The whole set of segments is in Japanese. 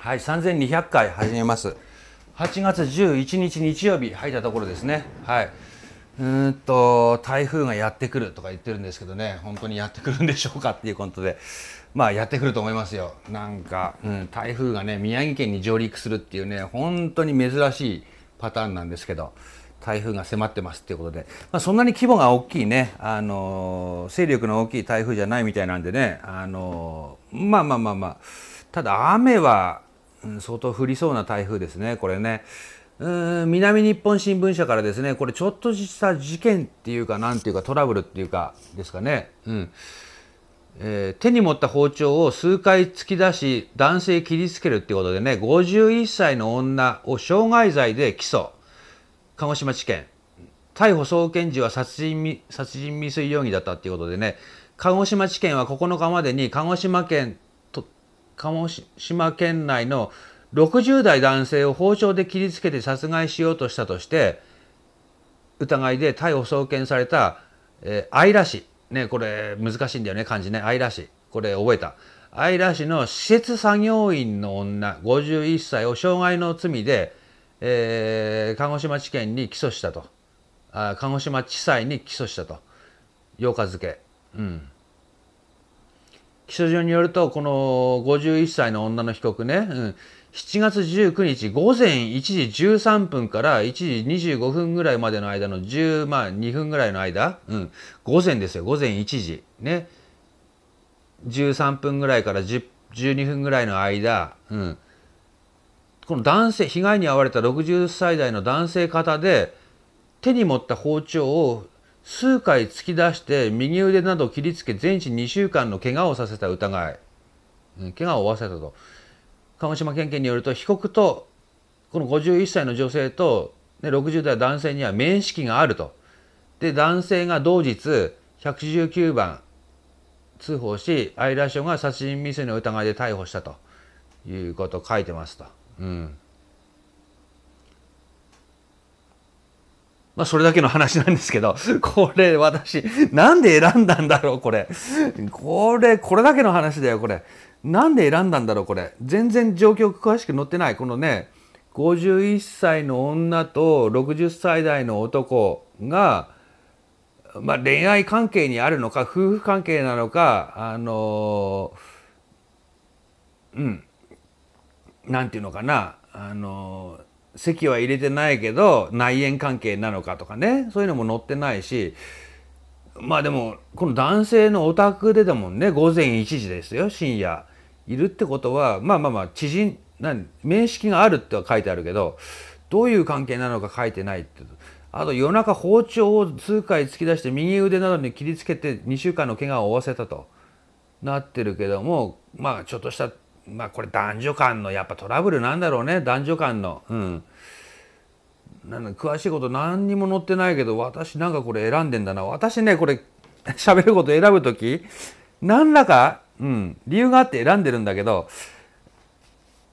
はい、3200回始めます。8月11日日曜日入ったところですね。はい。うんと台風がやってくるとか言ってるんですけどね、本当にやってくるんでしょうかっていうことで、まあやってくると思いますよ。なんか、うん、台風がね、宮城県に上陸するっていうね、本当に珍しいパターンなんですけど、台風が迫ってますっていうことで、まあ、そんなに規模が大きいね、あの勢力の大きい台風じゃないみたいなんでね、あのまあまあまあまあ、ただ雨は相当降りそうな台風ですね、これね。うん南日本新聞社からですね、これちょっとした事件っていうか、なんていうか、トラブルっていうか、ですかね。うんえー、手に持った包丁を数回突き出し男性切りつけるっていうことでね51歳の女を傷害罪で起訴鹿児島地検逮捕送検時は殺人殺人未遂容疑だったっていうことでね鹿児島地検は9日までに鹿児島県鹿児島県内の60代男性を包丁で切りつけて殺害しようとしたとして疑いで逮捕送検された、えー、愛らしねこれ難しいんだよね漢字ね愛良市これ覚えた愛良市の施設作業員の女51歳を傷害の罪で、えー、鹿児島地検に起訴したとあ鹿児島地裁に起訴したと8日付うん。起訴状によると、この51歳の女の被告ね、うん、7月19日午前1時13分から1時25分ぐらいまでの間の10、まあ、2分ぐらいの間、うん、午前ですよ、午前1時。ね。13分ぐらいから10 12分ぐらいの間、うん、この男性、被害に遭われた60歳代の男性方で、手に持った包丁を数回突き出して右腕などを切りつけ全治2週間の怪我をさせた疑い、怪我を負わせたと鹿児島県警によると被告とこの51歳の女性と、60代男性には面識があるとで男性が同日119番通報し愛良署が殺人未遂の疑いで逮捕したということを書いてますと。うんまあ、それだけの話なんですけど、これ私、なんで選んだんだろう、これ。これ、これだけの話だよ、これ。なんで選んだんだろう、これ。全然状況詳しく載ってない。このね、51歳の女と60歳代の男が、まあ、恋愛関係にあるのか、夫婦関係なのか、あのー、うん、なんていうのかな、あのー席は入れてないけど内縁関係なのかとかねそういうのも載ってないしまあでもこの男性のお宅でだもんね午前1時ですよ深夜いるってことはまあまあまあ知人な面識があるっては書いてあるけどどういう関係なのか書いてないってあと夜中包丁を数回突き出して右腕などに切りつけて2週間の怪我を負わせたとなってるけどもまあちょっとしたまあこれ男女間のやっぱトラブルなんだろうね男女間のうんなん詳しいこと何にも載ってないけど私なんかこれ選んでんだな私ねこれ 喋ること選ぶ時何らか、うん、理由があって選んでるんだけど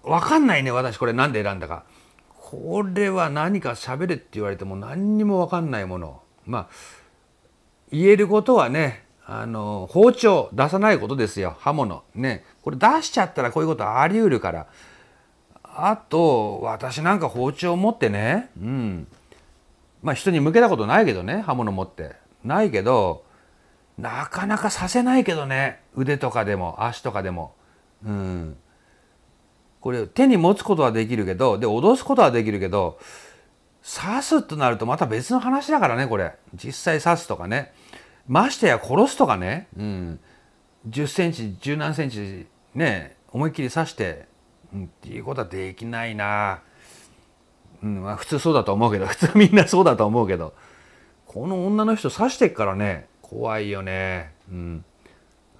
分かんないね私これ何で選んだかこれは何か喋れって言われても何にも分かんないものまあ言えることはねあの包丁出さないことですよ刃物ねこれ出しちゃったらこういうことありうるからあと私なんか包丁持ってねうんまあ人に向けたことないけどね刃物持ってないけどなかなかさせないけどね腕とかでも足とかでもうんこれ手に持つことはできるけどで脅すことはできるけど刺すとなるとまた別の話だからねこれ実際刺すとかねましてや殺すとかね、うん、10センチ十何センチね思いっきり刺して、うん、っていうことはできないな、うんまあ、普通そうだと思うけど 普通みんなそうだと思うけどこの女の人刺してっからね怖いよね、うん、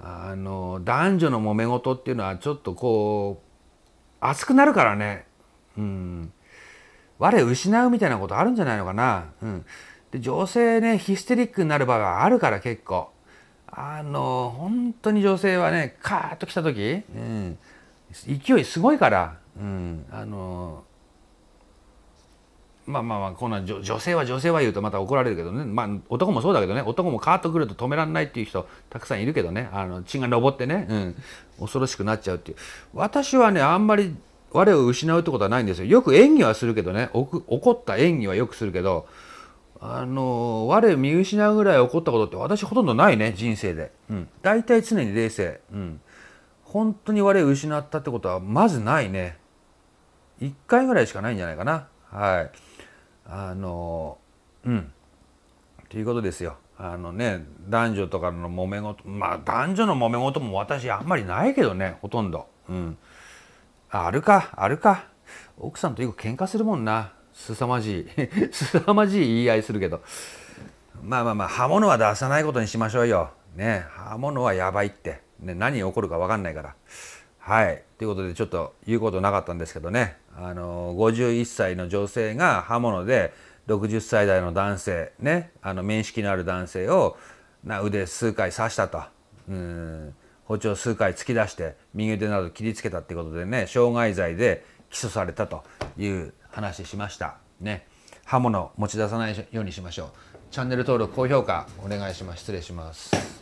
あの男女の揉め事っていうのはちょっとこう熱くなるからね、うん、我失うみたいなことあるんじゃないのかな、うん、で女性ねヒステリックになる場があるから結構あの本当に女性はねカーッと来た時、うん、勢いすごいから、うん、あのまあまあまあこんな女性は女性は言うとまた怒られるけどね、まあ、男もそうだけどね男もカーッと来ると止められないっていう人たくさんいるけどねあの血が上ってね、うん、恐ろしくなっちゃうっていう私はねあんまり我を失うってことはないんですよよく演技はするけどね怒った演技はよくするけどあの我見失うぐらい起こったことって私ほとんどないね人生で、うん、大体常に冷静、うん、本当に我失ったってことはまずないね1回ぐらいしかないんじゃないかなはいあのうんということですよあのね男女とかの揉め事まあ男女の揉め事も私あんまりないけどねほとんどうんあるかあるか奥さんとよく喧嘩するもんな凄まじい 凄まじい言い合いするけどまあまあまあ刃物は出さないことにしましょうよね刃物はやばいって、ね、何起こるか分かんないからはいということでちょっと言うことなかったんですけどねあの51歳の女性が刃物で60歳代の男性ねあの面識のある男性をな腕数回刺したとうん包丁数回突き出して右腕など切りつけたってことでね傷害罪で起訴されたという話しました。ね。刃物持ち出さないようにしましょう。チャンネル登録、高評価お願いします。失礼します。